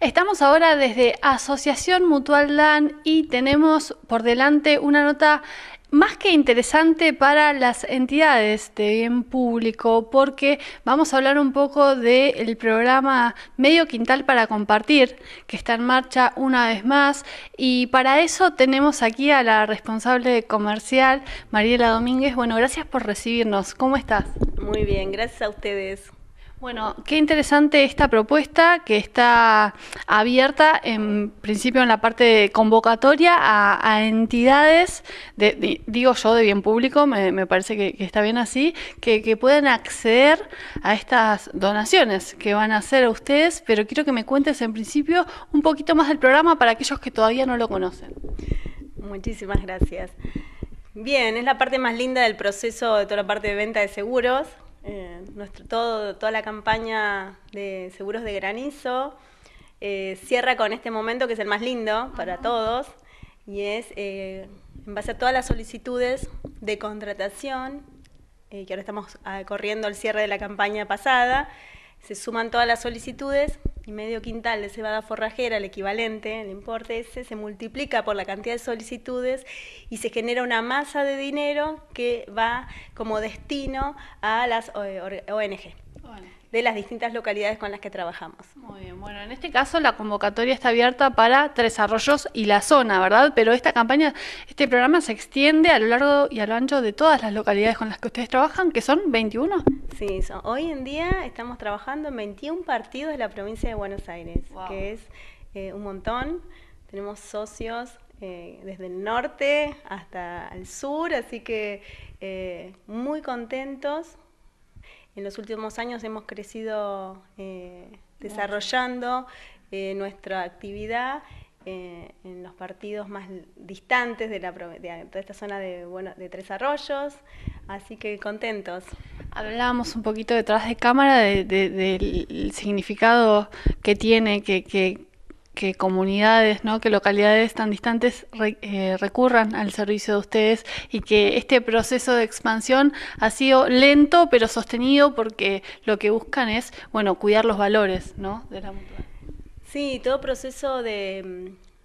Estamos ahora desde Asociación Mutual LAN y tenemos por delante una nota más que interesante para las entidades de bien público, porque vamos a hablar un poco del programa Medio Quintal para Compartir, que está en marcha una vez más, y para eso tenemos aquí a la responsable comercial, Mariela Domínguez. Bueno, gracias por recibirnos. ¿Cómo estás? Muy bien, gracias a ustedes. Bueno, qué interesante esta propuesta que está abierta en principio en la parte de convocatoria a, entidades, de, digo yo, de bien público, me, parece que, está bien así, que, que puedan acceder a estas donaciones que van a hacer a ustedes, pero quiero que me cuentes en principio un poquito más del programa para aquellos que todavía no lo conocen. Muchísimas gracias. Bien, es la parte más linda del proceso de toda la parte de venta de seguros, eh, nuestro, toda la campaña de seguros de granizo. Eh, cierra con este momento que es el más lindo para todos y es eh, en base a todas las solicitudes de contratación, que ahora estamos ah, corriendo el cierre de la campaña pasada, se suman todas las solicitudes y medio quintal de cebada forrajera, el equivalente, el importe ese, se multiplica por la cantidad de solicitudes y se genera una masa de dinero que va como destino a las eh, ONG de las distintas localidades con las que trabajamos. Muy bien, bueno, en este caso la convocatoria está abierta para Tres Arroyos y la zona, ¿verdad? Pero esta campaña, este programa se extiende a lo largo y a lo ancho de todas las localidades con las que ustedes trabajan, que son 21. Sí, hoy en día estamos trabajando en 21 partidos de la provincia de Buenos Aires, que es eh, un montón. Tenemos socios eh, desde el norte hasta el sur, así que eh, muy contentos en los últimos años hemos crecido eh, desarrollando eh, nuestra actividad eh, en los partidos más distantes de, la, de esta zona de, bueno, de Tres Arroyos, así que contentos. Hablábamos un poquito detrás de cámara del significado que tiene, que que comunidades, ¿no? que localidades tan distantes eh, recurran al servicio de ustedes y que este proceso de expansión ha sido lento pero sostenido porque lo que buscan es bueno cuidar los valores de la mutual. Sí, todo proceso de,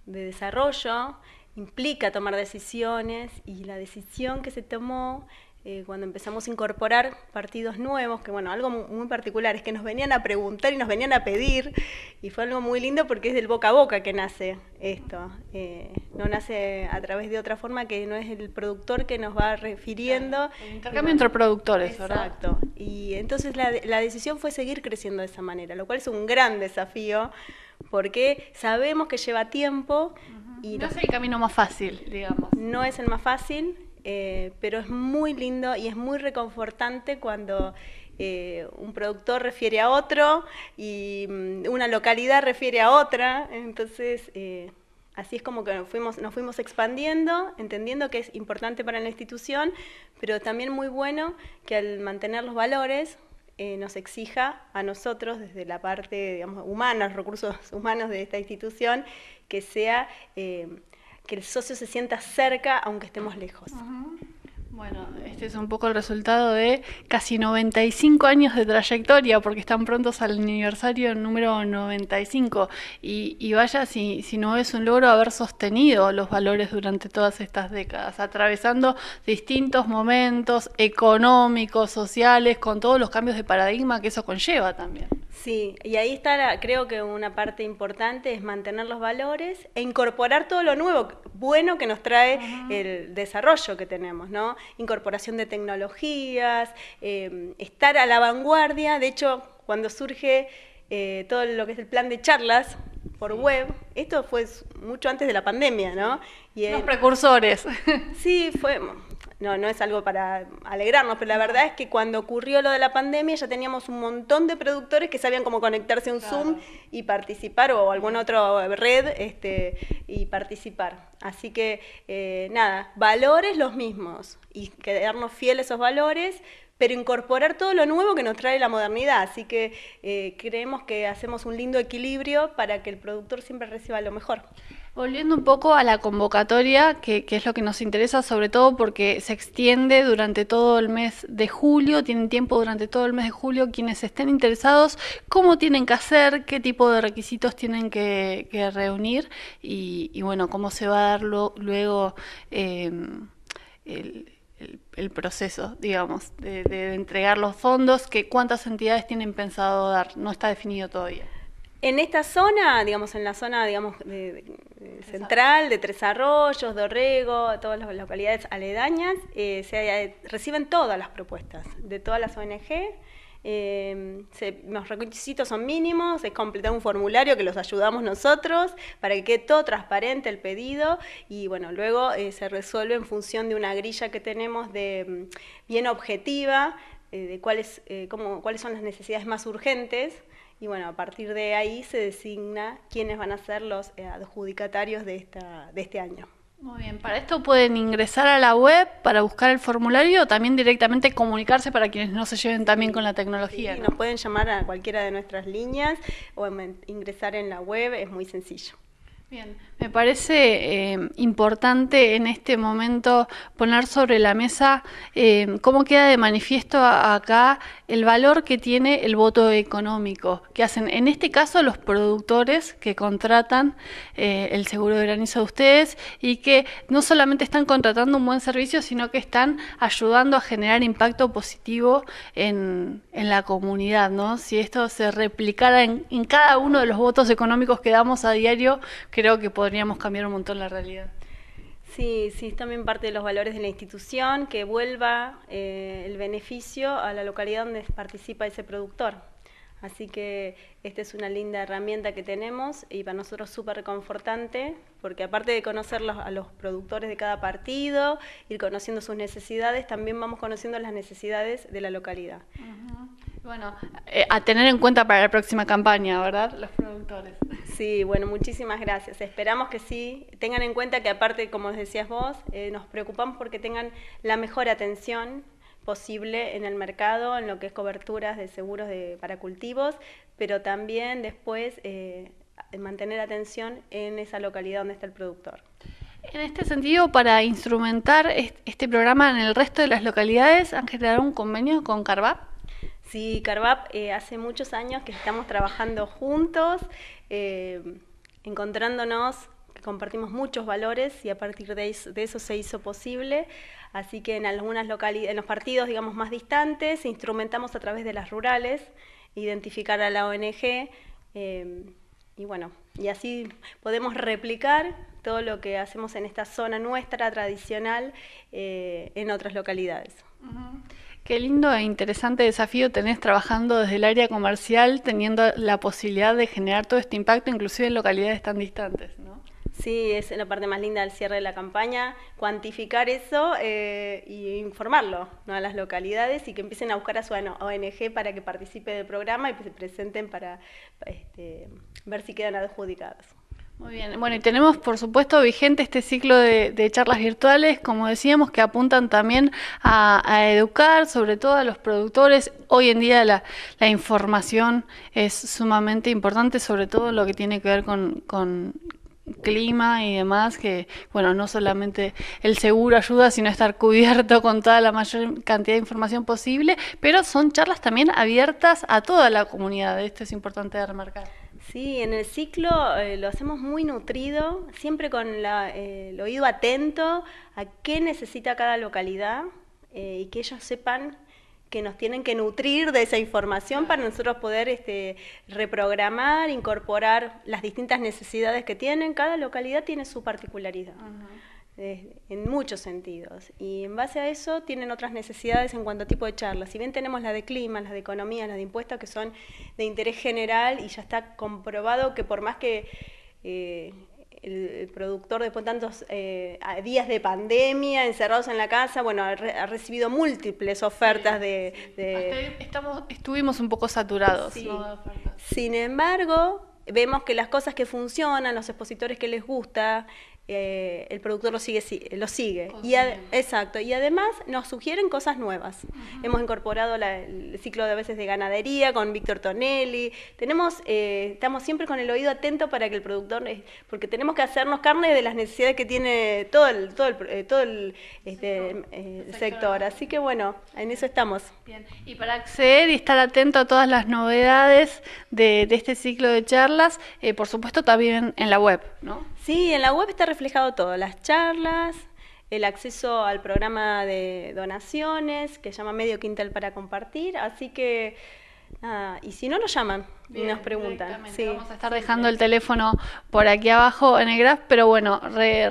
mm, de desarrollo implica tomar decisiones y la decisión que se tomó eh, cuando empezamos a incorporar partidos nuevos, que bueno, algo muy particular, es que nos venían a preguntar y nos venían a pedir, y fue algo muy lindo porque es del boca a boca que nace esto, eh, no nace a través de otra forma que no es el productor que nos va refiriendo. El intercambio entre productores, exacto. ¿verdad? y entonces la, decisión fue seguir creciendo de esa manera, lo cual es un gran desafío porque sabemos que lleva tiempo. y no es el camino más fácil, digamos. No es el más fácil eh, pero es muy lindo y es muy reconfortante cuando eh, un productor refiere a otro y mm, una localidad refiere a otra. Entonces, eh, así es como que nos fuimos, nos fuimos expandiendo, entendiendo que es importante para la institución, pero también muy bueno que al mantener los valores nos exija a nosotros, desde la parte digamos, humana, los recursos humanos de esta institución, que sea que el socio se sienta cerca aunque estemos lejos. Bueno, este es un poco el resultado de casi 95 años de trayectoria, porque están prontos al aniversario número 95. Y, y vaya si, si, no es un logro haber sostenido los valores durante todas estas décadas, atravesando distintos momentos económicos, sociales, con todos los cambios de paradigma que eso conlleva también. Sí, y ahí está, creo que una parte importante es mantener los valores e incorporar todo lo nuevo, bueno que nos trae el desarrollo que tenemos, ¿no? Incorporación de tecnologías, eh, estar a la vanguardia. De hecho, cuando surge eh, todo lo que es el plan de charlas, por web. Esto fue mucho antes de la pandemia, ¿no? Y Los precursores. Sí, fue. No, no es algo para alegrarnos, pero la verdad es que cuando ocurrió lo de la pandemia ya teníamos un montón de productores que sabían cómo conectarse a un Zoom y participar o alguna otra red este, y participar. Así que, eh, nada, valores los mismos y quedarnos fieles a esos valores, pero incorporar todo lo nuevo que nos trae la modernidad. Así que eh, creemos que hacemos un lindo equilibrio para que el productor siempre reciba lo mejor. Volviendo un poco a la convocatoria, que, es lo que nos interesa, sobre todo porque se extiende durante todo el mes de julio, tienen tiempo durante todo el mes de julio quienes estén interesados, cómo tienen que hacer, qué tipo de requisitos tienen que, reunir y, bueno, cómo se va a dar luego eh, el el, proceso, digamos, de, entregar los fondos, que cuántas entidades tienen pensado dar, no está definido todavía. En esta zona, digamos, en la zona, digamos, central, de Tres Arroyos, Dorrego, todas las localidades aledañas, eh, reciben todas las propuestas de todas las ONG. Eh, los requisitos son mínimos, es completar un formulario que los ayudamos nosotros para que quede todo transparente el pedido y bueno, luego eh, se resuelve en función de una grilla que tenemos de mm, bien objetiva, eh, de cuáles, eh, cómo, cuáles son las necesidades más urgentes. Y bueno, a partir de ahí se designa quiénes van a ser los adjudicatarios de, esta, de este año. Muy bien, para esto pueden ingresar a la web para buscar el formulario o también directamente comunicarse para quienes no se lleven también con la tecnología. Nos pueden llamar a cualquiera de nuestras líneas o ingresar en la web, es muy sencillo. Bien, me parece eh, importante en este momento poner sobre la mesa eh, cómo queda de manifiesto acá el valor que tiene el voto económico que hacen, en este caso, los productores que contratan eh, el seguro de granizo de ustedes y que no solamente están contratando un buen servicio, sino que están ayudando a generar impacto positivo en, la comunidad. ¿no? Si esto se replicara en cada uno de los votos económicos que damos a diario, creo que podríamos cambiar un montón la realidad. Sí, sí, es también parte de los valores de la institución que vuelva eh, el beneficio a la localidad donde participa ese productor. Así que esta es una linda herramienta que tenemos y para nosotros súper reconfortante, porque aparte de conocer a los productores de cada partido, ir conociendo sus necesidades, también vamos conociendo las necesidades de la localidad. Bueno, eh, a tener en cuenta para la próxima campaña, ¿verdad? Los productores. Sí, bueno, muchísimas gracias. Esperamos que sí. Tengan en cuenta que aparte, como decías vos, eh, nos preocupamos porque tengan la mejor atención posible en el mercado, en lo que es coberturas de seguros para cultivos, pero también después eh, mantener atención en esa localidad donde está el productor. En este sentido, para instrumentar este programa en el resto de las localidades, han generado un convenio con Carvap. Sí, Carvap, eh, hace muchos años que estamos trabajando juntos, eh, encontrándonos, compartimos muchos valores y a partir de eso, se hizo posible. Así que en algunas localidades, en los partidos, digamos, más distantes, instrumentamos a través de las rurales, identificar a la ONG. Eh, y bueno, y así podemos replicar todo lo que hacemos en esta zona nuestra tradicional en otras localidades. Qué lindo e interesante desafío tenés trabajando desde el área comercial, teniendo la posibilidad de generar todo este impacto, inclusive en localidades tan distantes, ¿no? Sí, es la parte más linda del cierre de la campaña, cuantificar eso eh, informarlo a las localidades y que empiecen a buscar a su ONG para que participe del programa y se presenten para este, ver si quedan adjudicadas. Muy bien, bueno, y tenemos por supuesto vigente este ciclo de, charlas virtuales, como decíamos, que apuntan también a, educar, sobre todo a los productores. Hoy en día la, información es sumamente importante, sobre todo lo que tiene que ver con, con clima y demás, que bueno, no solamente el seguro ayuda, sino estar cubierto con toda la mayor cantidad de información posible, pero son charlas también abiertas a toda la comunidad, esto es importante de remarcar. Sí, en el ciclo eh, lo hacemos muy nutrido, siempre con la, eh, el oído atento a qué necesita cada localidad eh, y que ellos sepan que nos tienen que nutrir de esa información para nosotros poder este, reprogramar, incorporar las distintas necesidades que tienen. Cada localidad tiene su particularidad en muchos sentidos. Y en base a eso tienen otras necesidades en cuanto a tipo de charlas. Si bien tenemos la de clima, las de economía, las de impuestos, que son de interés general y ya está comprobado que por más que eh, el productor después de tantos eh, días de pandemia, encerrados en la casa, bueno, ha recibido múltiples ofertas de... Estamos, estuvimos un poco saturados. Sí. Sin embargo, vemos que las cosas que funcionan, los expositores que les gusta, eh, el productor lo sigue, lo sigue. Y exacto, y además nos sugieren cosas nuevas. Hemos incorporado el ciclo de a veces de ganadería con Víctor Tonelli. Tenemos, eh, estamos siempre con el oído atento para que el productor, porque tenemos que hacernos carne de las necesidades que tiene todo el, todo el, sector. Así que bueno, en eso estamos. Bien. Y para acceder y estar atento a todas las novedades de, de este ciclo de charlas, eh, por supuesto también en la web, ¿no? Sí, en la web está reflejado todo, las charlas, el acceso al programa de donaciones que llama Medio Quintal para compartir, así que y si no lo llaman, y nos preguntan. Vamos a estar dejando el teléfono por aquí abajo en el graph, pero bueno,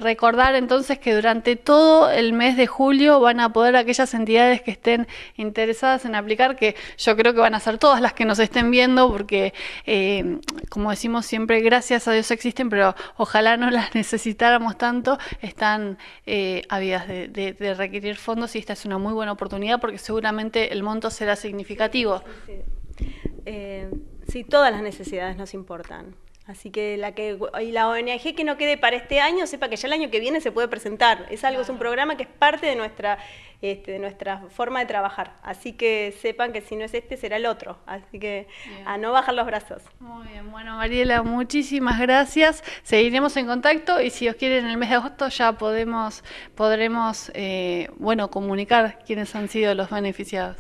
recordar entonces que durante todo el mes de julio van a poder aquellas entidades que estén interesadas en aplicar, que yo creo que van a ser todas las que nos estén viendo, porque eh, como decimos siempre, gracias a Dios existen, pero ojalá no las necesitáramos tanto, están eh, habidas de, requerir fondos y esta es una muy buena oportunidad porque seguramente el monto será significativo. Eh, sí, todas las necesidades nos importan. Así que la que y la ONG que no quede para este año, sepa que ya el año que viene se puede presentar. Es algo, es un programa que es parte de nuestra, este, de nuestra forma de trabajar. Así que sepan que si no es este, será el otro. Así que a no bajar los brazos. Muy bien, bueno Mariela, muchísimas gracias. Seguiremos en contacto y si os quieren en el mes de agosto ya podemos, podremos eh, bueno, comunicar quiénes han sido los beneficiados.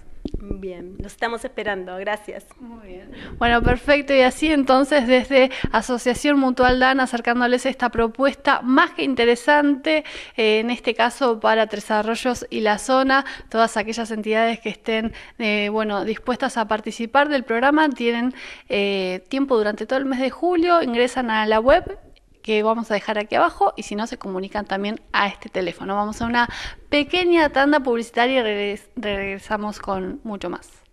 Bien, los estamos esperando, gracias. Muy bien. Bueno, perfecto, y así entonces desde Asociación Mutual Dan acercándoles esta propuesta más que interesante, eh, en este caso para Tres Arroyos y la zona, todas aquellas entidades que estén eh, bueno, dispuestas a participar del programa tienen eh, tiempo durante todo el mes de julio, ingresan a la web que vamos a dejar aquí abajo y si no se comunican también a este teléfono. Vamos a una pequeña tanda publicitaria y regresamos con mucho más.